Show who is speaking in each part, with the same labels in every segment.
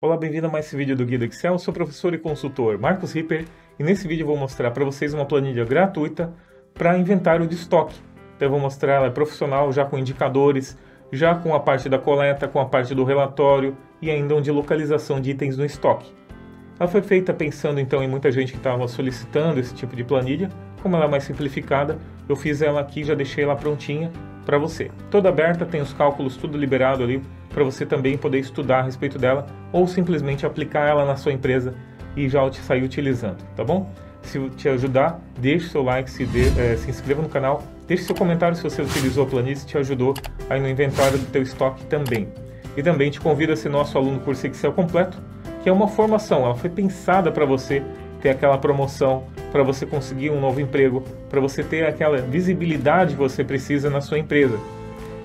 Speaker 1: Olá, bem-vindo a mais esse vídeo do Guia do Excel, eu sou professor e consultor Marcos Ripper e nesse vídeo vou mostrar para vocês uma planilha gratuita para inventário de estoque. Então eu vou mostrar ela é profissional, já com indicadores, já com a parte da coleta, com a parte do relatório e ainda onde localização de itens no estoque. Ela foi feita pensando então em muita gente que estava solicitando esse tipo de planilha, como ela é mais simplificada, eu fiz ela aqui, já deixei ela prontinha para você. Toda aberta, tem os cálculos tudo liberado ali para você também poder estudar a respeito dela ou simplesmente aplicar ela na sua empresa e já te sair utilizando, tá bom? Se te ajudar, deixe seu like, se, de, eh, é, se inscreva no canal, deixe seu comentário se você utilizou a planilha e te ajudou aí no inventário do teu estoque também. E também te convido a ser nosso aluno do curso Excel completo, que é uma formação, ela foi pensada para você ter aquela promoção para você conseguir um novo emprego, para você ter aquela visibilidade que você precisa na sua empresa.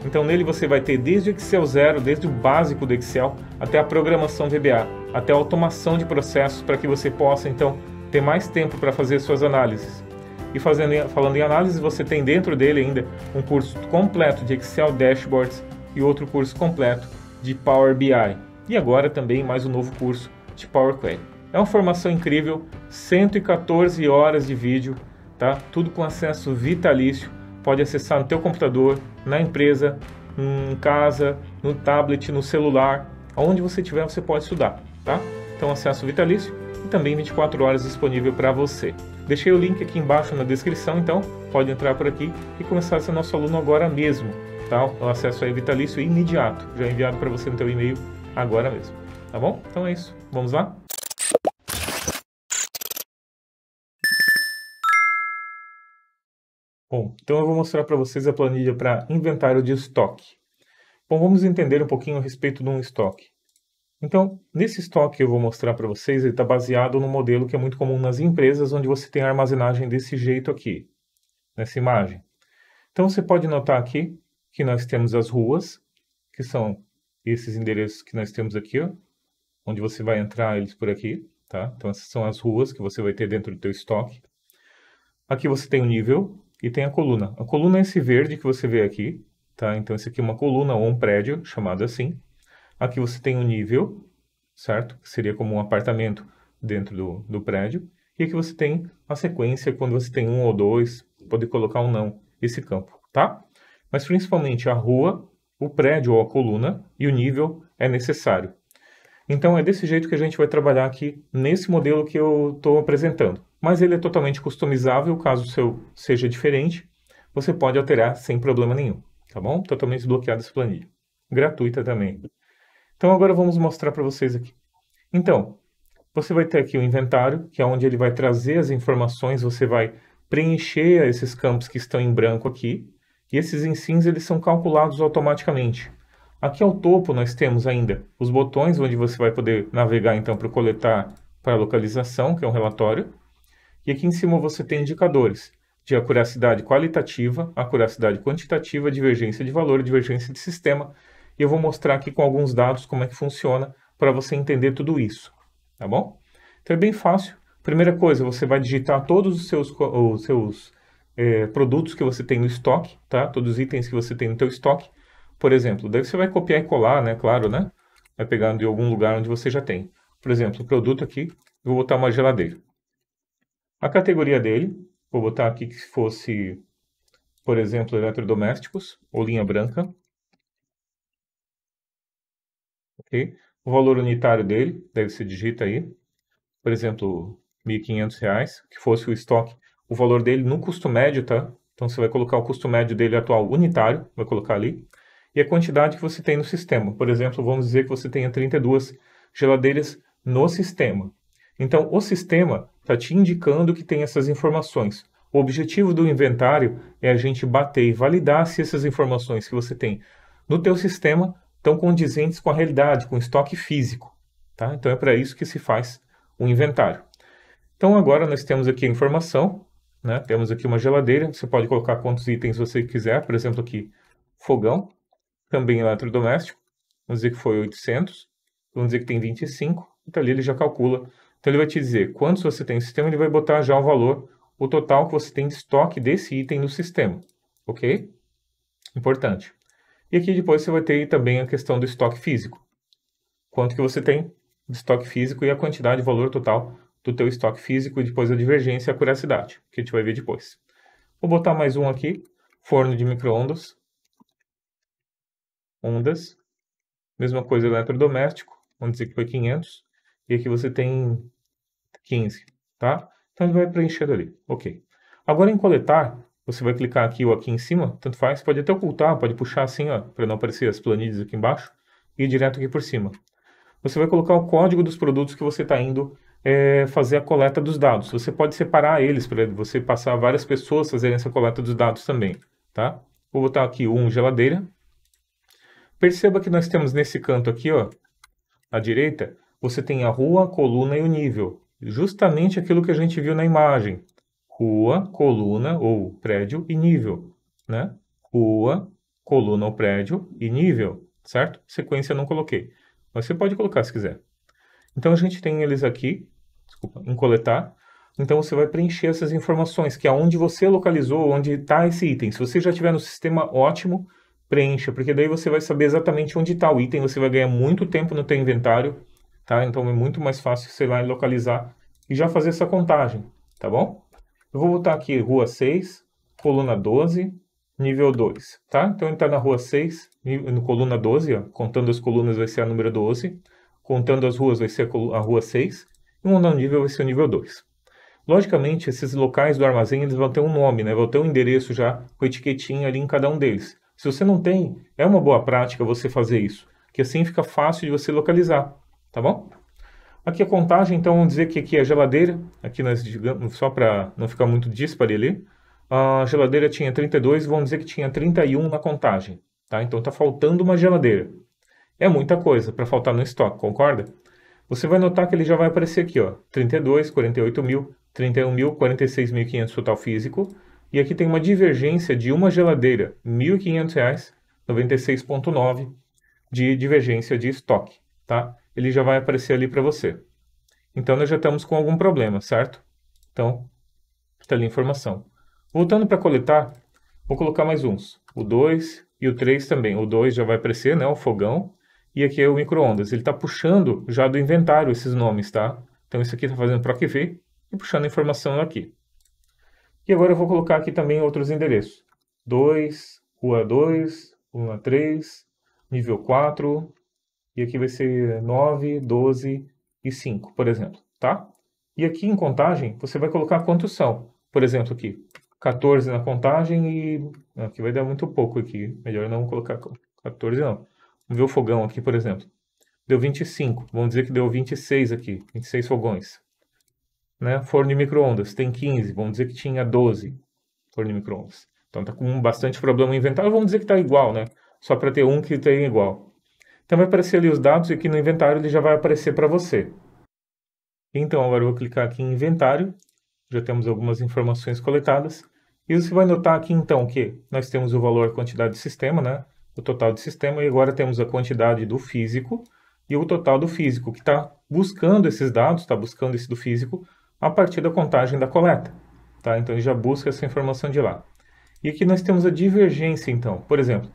Speaker 1: Então nele você vai ter desde o Excel zero, desde o básico do Excel, até a programação VBA, até a automação de processos para que você possa então ter mais tempo para fazer suas análises. E fazendo, falando em análise, você tem dentro dele ainda um curso completo de Excel Dashboards e outro curso completo de Power BI. E agora também mais um novo curso de Power Query. É uma formação incrível, 114 horas de vídeo, tá? Tudo com acesso vitalício. Pode acessar no teu computador, na empresa, em casa, no tablet, no celular, aonde você tiver você pode estudar, tá? Então acesso vitalício e também 24 horas disponível para você. Deixei o link aqui embaixo na descrição, então pode entrar por aqui e começar a ser nosso aluno agora mesmo, tá? O acesso aí é vitalício imediato, já enviado para você no teu e-mail agora mesmo, tá bom? Então é isso, vamos lá? Bom, então eu vou mostrar para vocês a planilha para inventário de estoque. Bom, vamos entender um pouquinho a respeito de um estoque. Então, nesse estoque que eu vou mostrar para vocês, ele está baseado no modelo que é muito comum nas empresas, onde você tem a armazenagem desse jeito aqui, nessa imagem. Então, você pode notar aqui que nós temos as ruas, que são esses endereços que nós temos aqui, ó, onde você vai entrar eles por aqui, tá? Então, essas são as ruas que você vai ter dentro do teu estoque. Aqui você tem o nível, e tem a coluna. A coluna é esse verde que você vê aqui, tá? Então, esse aqui é uma coluna ou um prédio, chamado assim. Aqui você tem um nível, certo? Que seria como um apartamento dentro do, do prédio. E aqui você tem a sequência, quando você tem um ou dois, pode colocar ou não esse campo, tá? Mas principalmente a rua, o prédio ou a coluna e o nível é necessário. Então é desse jeito que a gente vai trabalhar aqui nesse modelo que eu estou apresentando. Mas ele é totalmente customizável, caso o seu seja diferente, você pode alterar sem problema nenhum, tá bom? Totalmente desbloqueado esse planilha. Gratuita também. Então agora vamos mostrar para vocês aqui. Então, você vai ter aqui o inventário, que é onde ele vai trazer as informações, você vai preencher esses campos que estão em branco aqui, e esses ensins eles são calculados automaticamente. Aqui ao é topo nós temos ainda os botões, onde você vai poder navegar então para coletar para localização, que é um relatório. E aqui em cima você tem indicadores de acuracidade qualitativa, acuracidade quantitativa, divergência de valor, divergência de sistema. E eu vou mostrar aqui com alguns dados como é que funciona para você entender tudo isso, tá bom? Então é bem fácil. Primeira coisa, você vai digitar todos os seus, os seus é, produtos que você tem no estoque, tá? Todos os itens que você tem no teu estoque por exemplo, daí você vai copiar e colar, né? Claro, né? Vai pegar de algum lugar onde você já tem. Por exemplo, o produto aqui, vou botar uma geladeira. A categoria dele, vou botar aqui que fosse, por exemplo, eletrodomésticos ou linha branca. Ok? O valor unitário dele, deve ser digita aí, por exemplo, R$ 1.500, que fosse o estoque. O valor dele no custo médio, tá? Então você vai colocar o custo médio dele atual unitário, vai colocar ali e a quantidade que você tem no sistema. Por exemplo, vamos dizer que você tenha 32 geladeiras no sistema. Então, o sistema está te indicando que tem essas informações. O objetivo do inventário é a gente bater e validar se essas informações que você tem no teu sistema estão condizentes com a realidade, com o estoque físico. Tá? Então, é para isso que se faz o inventário. Então, agora nós temos aqui a informação, né? temos aqui uma geladeira, você pode colocar quantos itens você quiser, por exemplo, aqui, fogão, também é eletrodoméstico, vamos dizer que foi 800, vamos dizer que tem 25, então tá ali ele já calcula. Então ele vai te dizer quantos você tem no sistema, ele vai botar já o valor, o total que você tem de estoque desse item no sistema, ok? Importante. E aqui depois você vai ter também a questão do estoque físico. Quanto que você tem de estoque físico e a quantidade, o valor total do teu estoque físico e depois a divergência e a curiosidade, que a gente vai ver depois. Vou botar mais um aqui, forno de microondas ondas. Mesma coisa eletrodoméstico, vamos dizer que foi 500, e aqui você tem 15, tá? Então ele vai preenchendo ali, ok. Agora em coletar, você vai clicar aqui ou aqui em cima, tanto faz, pode até ocultar, pode puxar assim, ó, para não aparecer as planilhas aqui embaixo, e direto aqui por cima. Você vai colocar o código dos produtos que você está indo é, fazer a coleta dos dados. Você pode separar eles para você passar várias pessoas fazerem essa coleta dos dados também, tá? Vou botar aqui um geladeira, Perceba que nós temos nesse canto aqui, ó, à direita, você tem a rua, a coluna e o nível. Justamente aquilo que a gente viu na imagem. Rua, coluna ou prédio e nível. Né? Rua, coluna ou prédio e nível, certo? Sequência eu não coloquei. Mas você pode colocar se quiser. Então, a gente tem eles aqui, desculpa, em coletar. Então, você vai preencher essas informações, que é onde você localizou, onde está esse item. Se você já tiver no sistema, ótimo preencha, porque daí você vai saber exatamente onde está o item, você vai ganhar muito tempo no teu inventário, tá? Então é muito mais fácil, sei lá, localizar e já fazer essa contagem, tá bom? Eu vou botar aqui rua 6, coluna 12, nível 2, tá? Então ele está na rua 6, no coluna 12, ó, contando as colunas vai ser a número 12, contando as ruas vai ser a, a rua 6, e o andando nível vai ser o nível 2. Logicamente, esses locais do armazém eles vão ter um nome, né? vão ter um endereço já com etiquetinha ali em cada um deles. Se você não tem, é uma boa prática você fazer isso, que assim fica fácil de você localizar, tá bom? Aqui a contagem, então vamos dizer que aqui é a geladeira, aqui nós digamos, só para não ficar muito dispare ali, a geladeira tinha 32, vamos dizer que tinha 31 na contagem, tá? Então está faltando uma geladeira. É muita coisa para faltar no estoque, concorda? Você vai notar que ele já vai aparecer aqui, ó, 32, 48 mil, 31 mil, 46.500 total físico, e aqui tem uma divergência de uma geladeira, R$ 1.500, 96,9 de divergência de estoque, tá? Ele já vai aparecer ali para você. Então, nós já estamos com algum problema, certo? Então, está ali a informação. Voltando para coletar, vou colocar mais uns. O 2 e o 3 também. O 2 já vai aparecer, né? O fogão. E aqui é o micro-ondas. Ele está puxando já do inventário esses nomes, tá? Então, isso aqui está fazendo proc V e puxando a informação aqui. E agora eu vou colocar aqui também outros endereços. 2, rua 2, coluna 3, nível 4, e aqui vai ser 9, 12 e 5, por exemplo, tá? E aqui em contagem, você vai colocar quantos são. Por exemplo, aqui, 14 na contagem e... aqui vai dar muito pouco aqui, melhor não colocar 14 não. Vamos ver o fogão aqui, por exemplo. Deu 25, vamos dizer que deu 26 aqui, 26 fogões né, forno de micro-ondas, tem 15, vamos dizer que tinha 12 forno de micro-ondas. Então tá com bastante problema inventário, vamos dizer que está igual, né? Só para ter um que tem igual. Então vai aparecer ali os dados e aqui no inventário ele já vai aparecer para você. Então agora eu vou clicar aqui em inventário, já temos algumas informações coletadas. E você vai notar aqui então que nós temos o valor quantidade de sistema, né? o total de sistema, e agora temos a quantidade do físico e o total do físico, que está buscando esses dados, está buscando esse do físico, a partir da contagem da coleta. Tá? Então ele já busca essa informação de lá. E aqui nós temos a divergência, então. Por exemplo,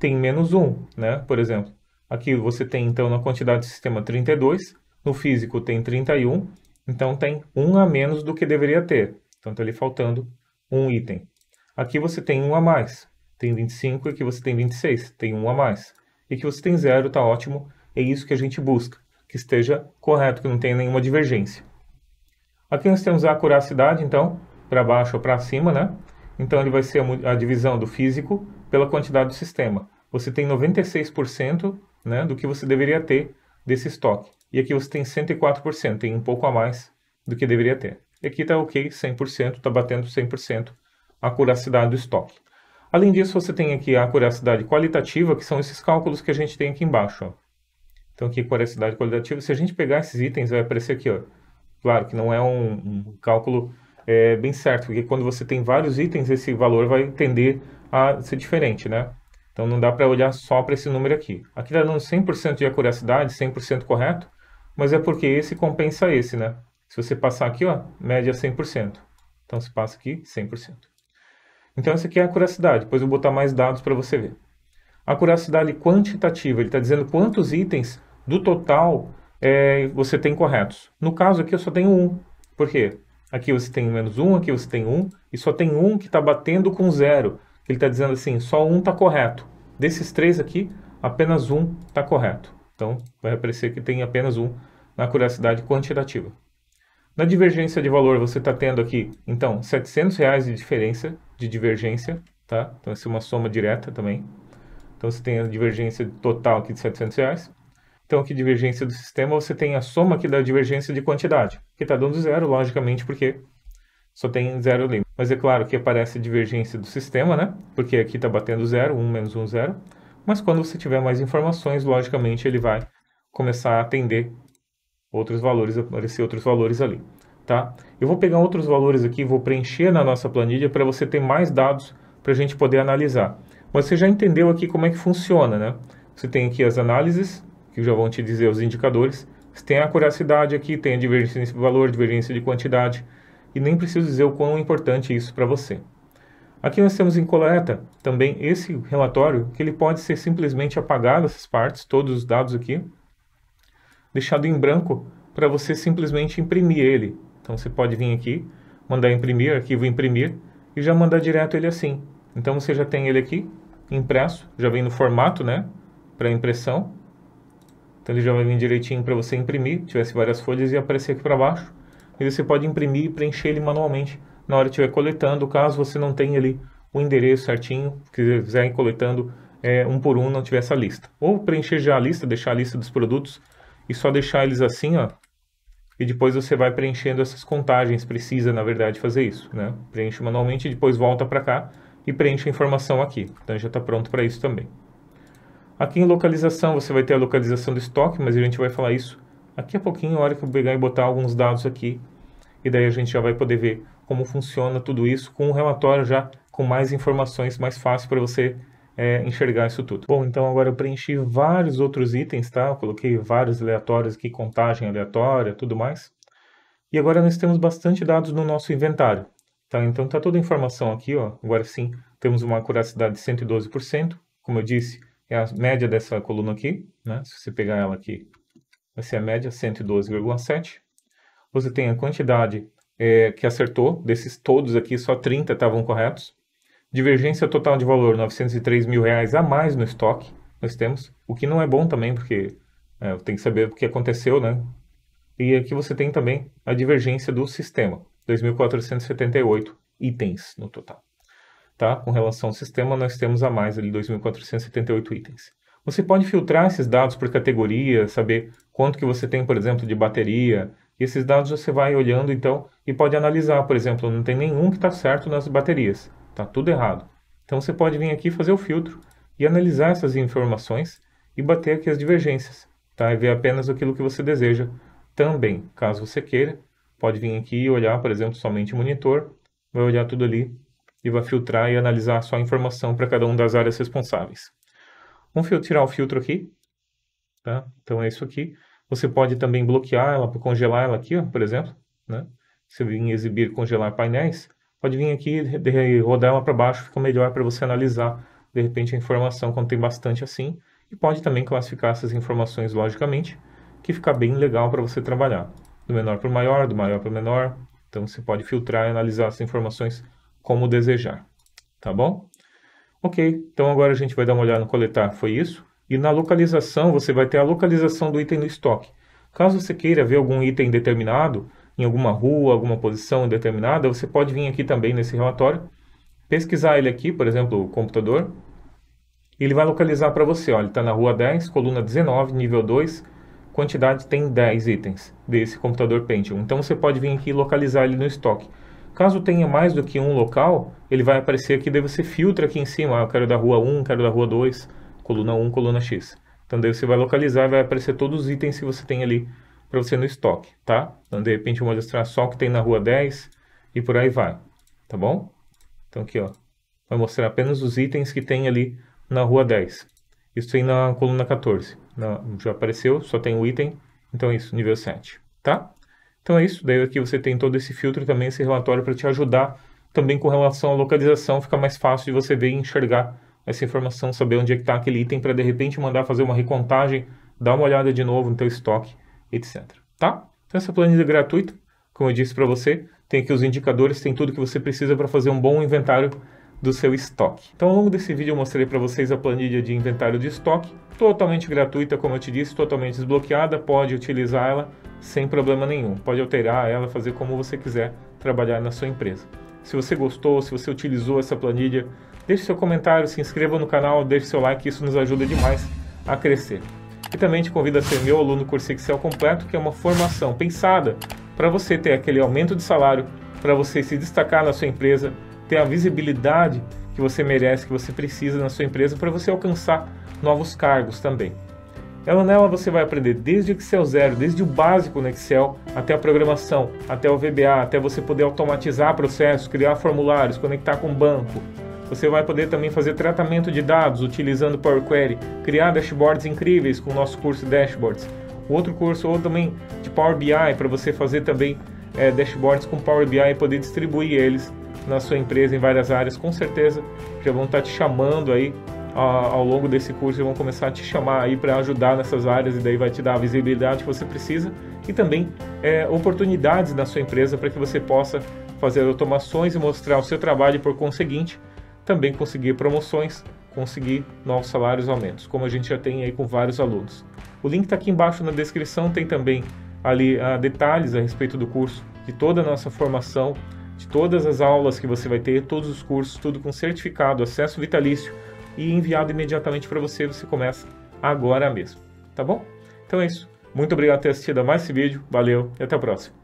Speaker 1: tem menos 1, né? Por exemplo, aqui você tem, então, na quantidade do sistema 32, no físico tem 31, então tem 1 a menos do que deveria ter. Então está ali faltando um item. Aqui você tem 1 a mais, tem 25, e aqui você tem 26, tem 1 a mais. E aqui você tem 0, está ótimo, é isso que a gente busca, que esteja correto, que não tenha nenhuma divergência. Aqui nós temos a acuracidade, então, para baixo ou para cima, né? Então ele vai ser a divisão do físico pela quantidade do sistema. Você tem 96% né, do que você deveria ter desse estoque. E aqui você tem 104%, tem um pouco a mais do que deveria ter. E aqui está ok, 100%, está batendo 100% a acuracidade do estoque. Além disso, você tem aqui a acuracidade qualitativa, que são esses cálculos que a gente tem aqui embaixo. Ó. Então aqui, acuracidade qualitativa, se a gente pegar esses itens, vai aparecer aqui, ó, Claro que não é um, um cálculo é, bem certo, porque quando você tem vários itens, esse valor vai tender a ser diferente, né? Então não dá para olhar só para esse número aqui. Aqui está dando 100% de acuracidade, 100% correto, mas é porque esse compensa esse, né? Se você passar aqui, ó, média 100%. Então se passa aqui 100%. Então essa aqui é a acuracidade, depois eu vou botar mais dados para você ver. A acuracidade quantitativa, ele está dizendo quantos itens do total é, você tem corretos. No caso aqui eu só tenho um. Por quê? Aqui você tem menos um, aqui você tem um, e só tem um que está batendo com zero. Ele está dizendo assim, só um está correto. Desses três aqui, apenas um está correto. Então, vai aparecer que tem apenas um na curiosidade quantitativa. Na divergência de valor, você está tendo aqui, então, R$ 700 reais de diferença de divergência, tá? Então, essa é uma soma direta também. Então, você tem a divergência total aqui de R$ 700. Reais. Então, aqui, divergência do sistema, você tem a soma aqui da divergência de quantidade, que está dando zero, logicamente, porque só tem zero ali. Mas é claro que aparece divergência do sistema, né? Porque aqui está batendo zero, 1 menos 1, zero. Mas quando você tiver mais informações, logicamente, ele vai começar a atender outros valores, aparecer outros valores ali, tá? Eu vou pegar outros valores aqui, vou preencher na nossa planilha para você ter mais dados para a gente poder analisar. Mas você já entendeu aqui como é que funciona, né? Você tem aqui as análises, que já vão te dizer os indicadores. Se tem a curiosidade aqui, tem a divergência de valor, divergência de quantidade, e nem preciso dizer o quão importante é isso para você. Aqui nós temos em coleta também esse relatório, que ele pode ser simplesmente apagado essas partes, todos os dados aqui, deixado em branco para você simplesmente imprimir ele. Então você pode vir aqui, mandar imprimir, arquivo imprimir, e já mandar direto ele assim. Então você já tem ele aqui, impresso, já vem no formato, né, para impressão, então ele já vai vir direitinho para você imprimir, tivesse várias folhas e aparecer aqui para baixo. E você pode imprimir e preencher ele manualmente na hora que estiver coletando, caso você não tenha ali o endereço certinho, quiser ir coletando é, um por um, não tiver essa lista. Ou preencher já a lista, deixar a lista dos produtos e só deixar eles assim, ó. E depois você vai preenchendo essas contagens, precisa na verdade fazer isso, né? Preenche manualmente e depois volta para cá e preenche a informação aqui. Então já está pronto para isso também. Aqui em localização, você vai ter a localização do estoque, mas a gente vai falar isso aqui a pouquinho, a hora que eu pegar e botar alguns dados aqui. E daí a gente já vai poder ver como funciona tudo isso com o um relatório já com mais informações, mais fácil para você é, enxergar isso tudo. Bom, então agora eu preenchi vários outros itens, tá? Eu coloquei vários aleatórios aqui, contagem aleatória, tudo mais. E agora nós temos bastante dados no nosso inventário, tá? Então tá toda a informação aqui, ó. Agora sim, temos uma acuracidade de 112%, como eu disse, é a média dessa coluna aqui, né? Se você pegar ela aqui, vai ser a média 112,7. Você tem a quantidade é, que acertou, desses todos aqui, só 30 estavam corretos. Divergência total de valor, 903 mil reais a mais no estoque, nós temos, o que não é bom também, porque é, tem que saber o que aconteceu, né? E aqui você tem também a divergência do sistema, 2.478 itens no total tá? Com relação ao sistema, nós temos a mais ali 2.478 itens. Você pode filtrar esses dados por categoria, saber quanto que você tem, por exemplo, de bateria. E esses dados você vai olhando então e pode analisar, por exemplo, não tem nenhum que está certo nas baterias, está tudo errado. Então você pode vir aqui fazer o filtro e analisar essas informações e bater aqui as divergências, tá? E ver apenas aquilo que você deseja. Também, caso você queira, pode vir aqui e olhar, por exemplo, somente o monitor, vai olhar tudo ali e vai filtrar e analisar só a informação para cada uma das áreas responsáveis. Vamos tirar o filtro aqui, tá? Então é isso aqui. Você pode também bloquear ela, congelar ela aqui, ó, por exemplo, né? Se vir exibir congelar painéis, pode vir aqui rodar ela para baixo, fica melhor para você analisar de repente a informação quando tem bastante assim. E pode também classificar essas informações logicamente, que fica bem legal para você trabalhar. Do menor para o maior, do maior para o menor. Então você pode filtrar e analisar essas informações como desejar, tá bom? Ok, então agora a gente vai dar uma olhada no coletar, foi isso? E na localização, você vai ter a localização do item no estoque. Caso você queira ver algum item determinado, em alguma rua, alguma posição determinada, você pode vir aqui também nesse relatório, pesquisar ele aqui, por exemplo, o computador, ele vai localizar para você, olha, está na rua 10, coluna 19, nível 2, quantidade tem 10 itens desse computador Pentium. Então você pode vir aqui e localizar ele no estoque. Caso tenha mais do que um local, ele vai aparecer aqui, daí você filtra aqui em cima, ah, eu quero da rua 1, quero da rua 2, coluna 1, coluna X. Então daí você vai localizar e vai aparecer todos os itens que você tem ali para você no estoque, tá? Então de repente eu vou mostrar só o que tem na rua 10 e por aí vai, tá bom? Então aqui ó, vai mostrar apenas os itens que tem ali na rua 10. Isso tem na coluna 14. Na, já apareceu, só tem o item, então é isso, nível 7, tá? Então é isso, daí aqui você tem todo esse filtro também, esse relatório para te ajudar também com relação à localização, fica mais fácil de você ver e enxergar essa informação, saber onde é que está aquele item para de repente mandar fazer uma recontagem, dar uma olhada de novo no teu estoque, etc. Tá? Então essa planilha é gratuita, como eu disse para você, tem aqui os indicadores, tem tudo que você precisa para fazer um bom inventário do seu estoque. Então ao longo desse vídeo eu mostrei para vocês a planilha de inventário de estoque, totalmente gratuita, como eu te disse, totalmente desbloqueada, pode utilizar ela sem problema nenhum. Pode alterar ela, fazer como você quiser trabalhar na sua empresa. Se você gostou, se você utilizou essa planilha, deixe seu comentário, se inscreva no canal, deixe seu like, isso nos ajuda demais a crescer. E também te convido a ser meu aluno Curso Excel Completo, que é uma formação pensada para você ter aquele aumento de salário, para você se destacar na sua empresa, ter a visibilidade que você merece, que você precisa na sua empresa, para você alcançar novos cargos também. Ela nela você vai aprender desde o Excel zero, desde o básico no Excel, até a programação, até o VBA, até você poder automatizar processos, criar formulários, conectar com o banco. Você vai poder também fazer tratamento de dados utilizando Power Query, criar dashboards incríveis com o nosso curso Dashboards. Outro curso ou também de Power BI para você fazer também é, dashboards com Power BI e poder distribuir eles na sua empresa em várias áreas. Com certeza já vão estar te chamando aí ao longo desse curso vão começar a te chamar aí para ajudar nessas áreas e daí vai te dar a visibilidade que você precisa e também é, oportunidades na sua empresa para que você possa fazer automações e mostrar o seu trabalho e por conseguinte também conseguir promoções, conseguir novos salários aumentos, como a gente já tem aí com vários alunos. O link está aqui embaixo na descrição, tem também ali ah, detalhes a respeito do curso, de toda a nossa formação, de todas as aulas que você vai ter, todos os cursos, tudo com certificado, acesso vitalício, e enviado imediatamente para você. Você começa agora mesmo, tá bom? Então é isso. Muito obrigado por ter assistido a mais esse vídeo. Valeu e até a próxima.